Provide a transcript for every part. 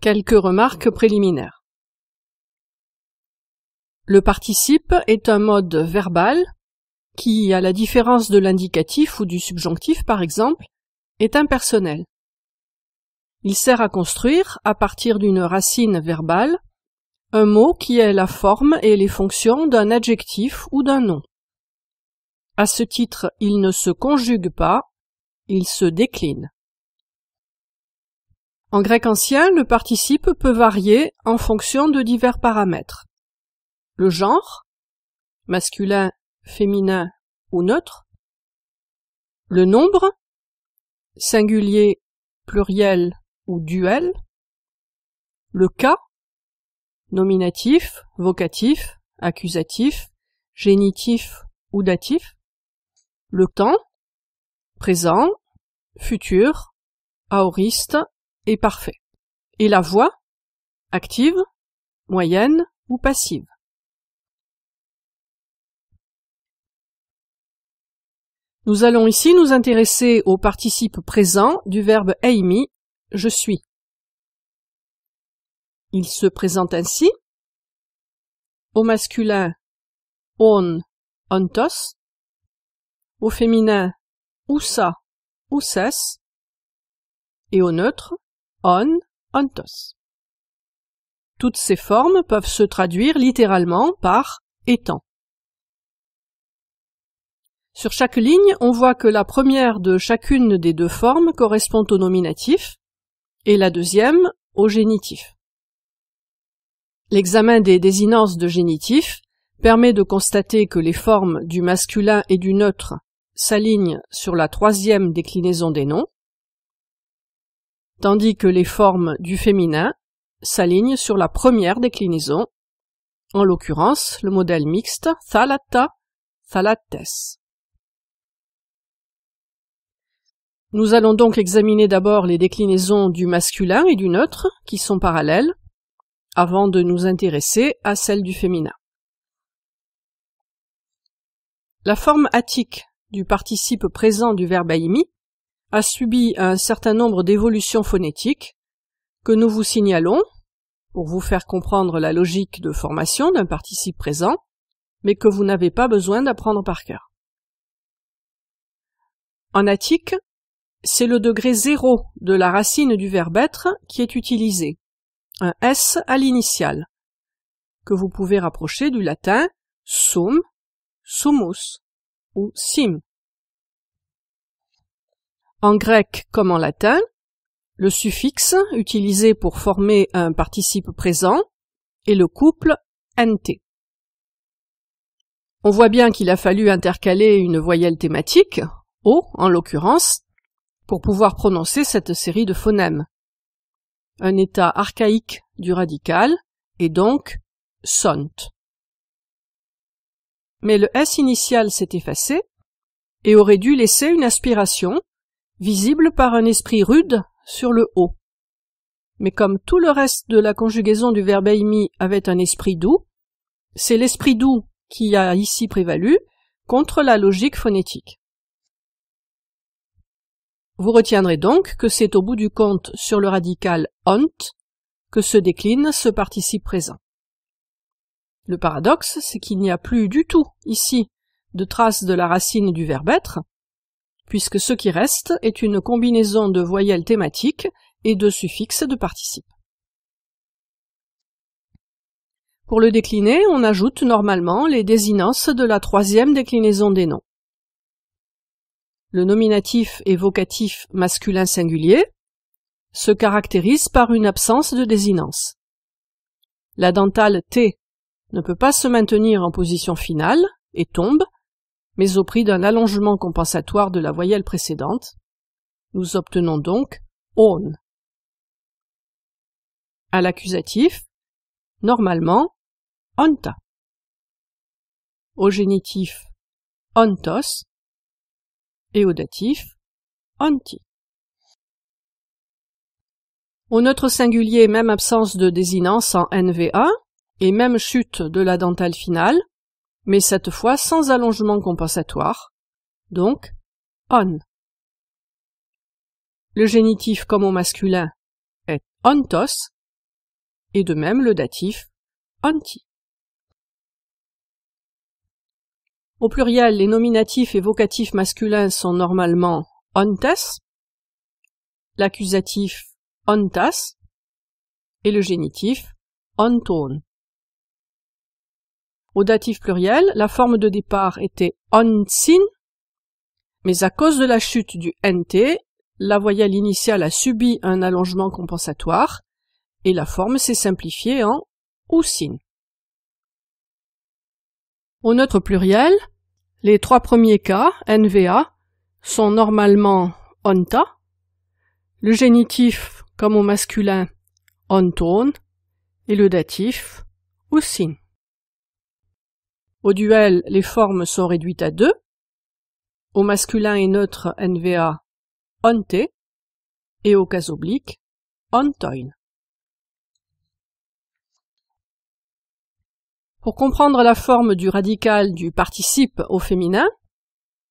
Quelques remarques préliminaires. Le participe est un mode verbal qui, à la différence de l'indicatif ou du subjonctif par exemple, est impersonnel. Il sert à construire, à partir d'une racine verbale, un mot qui est la forme et les fonctions d'un adjectif ou d'un nom. À ce titre, il ne se conjugue pas, il se décline. En grec ancien, le participe peut varier en fonction de divers paramètres. Le genre, masculin, féminin ou neutre. Le nombre, singulier, pluriel ou duel. Le cas, nominatif, vocatif, accusatif, génitif ou datif. Le temps, présent, futur, aoriste et parfait. Et la voix active, moyenne ou passive. Nous allons ici nous intéresser au participe présent du verbe Amy, je suis. Il se présente ainsi au masculin on, tos, au féminin ou ça ou et au neutre on, ontos. Toutes ces formes peuvent se traduire littéralement par étant. Sur chaque ligne, on voit que la première de chacune des deux formes correspond au nominatif et la deuxième au génitif. L'examen des désinences de génitif permet de constater que les formes du masculin et du neutre s'alignent sur la troisième déclinaison des noms, tandis que les formes du féminin s'alignent sur la première déclinaison, en l'occurrence le modèle mixte thalata, thalates. Nous allons donc examiner d'abord les déclinaisons du masculin et du neutre qui sont parallèles, avant de nous intéresser à celles du féminin. La forme attique du participe présent du verbe aimi a subi un certain nombre d'évolutions phonétiques que nous vous signalons pour vous faire comprendre la logique de formation d'un participe présent, mais que vous n'avez pas besoin d'apprendre par cœur. En attique, c'est le degré zéro de la racine du verbe être qui est utilisé, un S à l'initiale, que vous pouvez rapprocher du latin sum, sumus ou sim, en grec comme en latin, le suffixe utilisé pour former un participe présent est le couple nt. On voit bien qu'il a fallu intercaler une voyelle thématique, O en l'occurrence, pour pouvoir prononcer cette série de phonèmes. Un état archaïque du radical est donc sont. Mais le S initial s'est effacé et aurait dû laisser une aspiration visible par un esprit rude sur le haut. Mais comme tout le reste de la conjugaison du verbe aimi avait un esprit doux, c'est l'esprit doux qui a ici prévalu contre la logique phonétique. Vous retiendrez donc que c'est au bout du compte sur le radical ont que se décline ce participe présent. Le paradoxe, c'est qu'il n'y a plus du tout ici de traces de la racine du verbe être, puisque ce qui reste est une combinaison de voyelles thématiques et de suffixes de participe. Pour le décliner, on ajoute normalement les désinences de la troisième déclinaison des noms. Le nominatif et vocatif masculin singulier se caractérise par une absence de désinence. La dentale T ne peut pas se maintenir en position finale et tombe mais au prix d'un allongement compensatoire de la voyelle précédente. Nous obtenons donc on. À l'accusatif, normalement, onta. Au génitif, ontos. Et au datif, onti. Au neutre singulier, même absence de désinence en NVA et même chute de la dentale finale, mais cette fois sans allongement compensatoire, donc on. Le génitif comme au masculin est ontos, et de même le datif onti. Au pluriel, les nominatifs et vocatifs masculins sont normalement ontes, l'accusatif ontas et le génitif onton. Au datif pluriel, la forme de départ était onsin, mais à cause de la chute du nt, la voyelle initiale a subi un allongement compensatoire et la forme s'est simplifiée en usin. Au neutre pluriel, les trois premiers cas, NVA, sont normalement onta, le génitif, comme au masculin, onton, et le datif, usin. Au duel, les formes sont réduites à deux. Au masculin et neutre NVA, onte, et au cas oblique, on-toin. Pour comprendre la forme du radical du participe au féminin,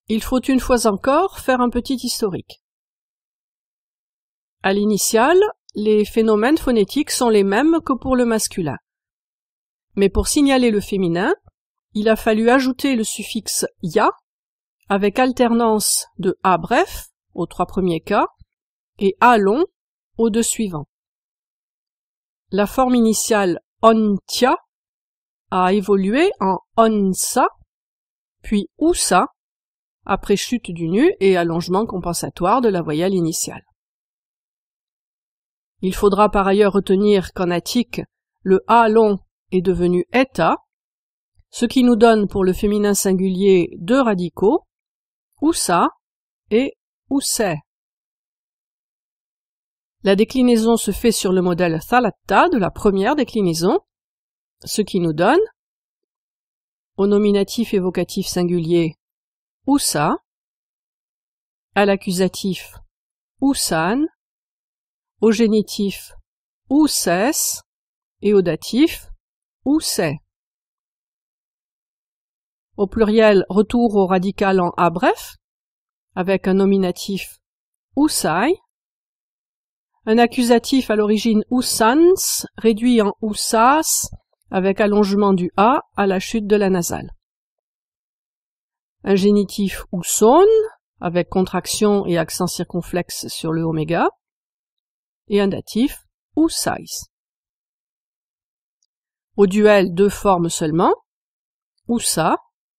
il faut une fois encore faire un petit historique. À l'initiale, les phénomènes phonétiques sont les mêmes que pour le masculin. Mais pour signaler le féminin, il a fallu ajouter le suffixe ya avec alternance de a bref aux trois premiers cas et a long aux deux suivants. La forme initiale ontia a évolué en onsa, puis ousa, après chute du nu et allongement compensatoire de la voyelle initiale. Il faudra par ailleurs retenir qu'en attique, le a long est devenu eta, ce qui nous donne pour le féminin singulier deux radicaux, ou ça et ou c'est. La déclinaison se fait sur le modèle thalatta de la première déclinaison, ce qui nous donne au nominatif évocatif singulier ou ça, à l'accusatif ou san, au génitif ou cesse et au datif ou c'est au pluriel retour au radical en A bref, avec un nominatif usai, un accusatif à l'origine usans, réduit en usas, avec allongement du A à la chute de la nasale. Un génitif uson, avec contraction et accent circonflexe sur le oméga, et un datif usais. Au duel, deux formes seulement, usa,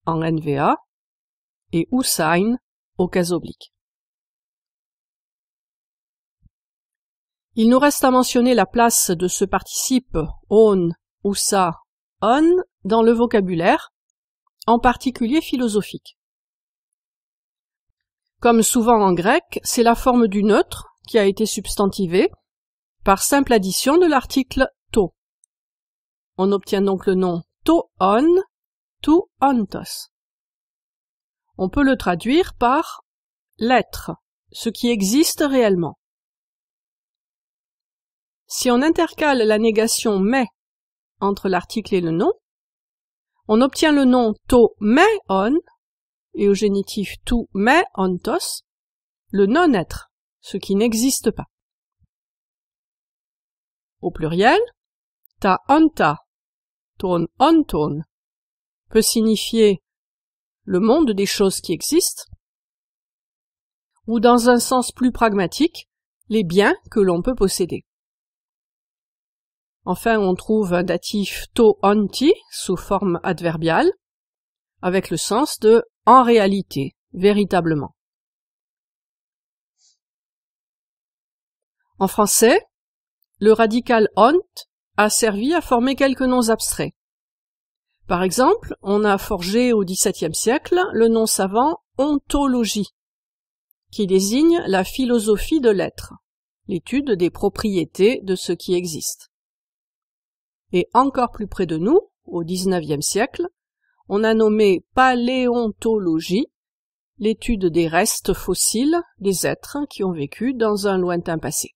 en NVA et OUSAIN au cas oblique. Il nous reste à mentionner la place de ce participe on, ou ça »,« on dans le vocabulaire, en particulier philosophique. Comme souvent en grec, c'est la forme du neutre qui a été substantivée par simple addition de l'article to. On obtient donc le nom to on tu ontos. On peut le traduire par l'être, ce qui existe réellement. Si on intercale la négation mais entre l'article et le nom, on obtient le nom to me on et au génitif tu me ontos, le non-être, ce qui n'existe pas. Au pluriel, ta anta, ton onton, peut signifier le monde des choses qui existent, ou dans un sens plus pragmatique, les biens que l'on peut posséder. Enfin, on trouve un datif to onti sous forme adverbiale, avec le sens de en réalité, véritablement. En français, le radical ont a servi à former quelques noms abstraits. Par exemple, on a forgé au XVIIe siècle le nom savant ontologie, qui désigne la philosophie de l'être, l'étude des propriétés de ce qui existe. Et encore plus près de nous, au XIXe siècle, on a nommé paléontologie l'étude des restes fossiles des êtres qui ont vécu dans un lointain passé.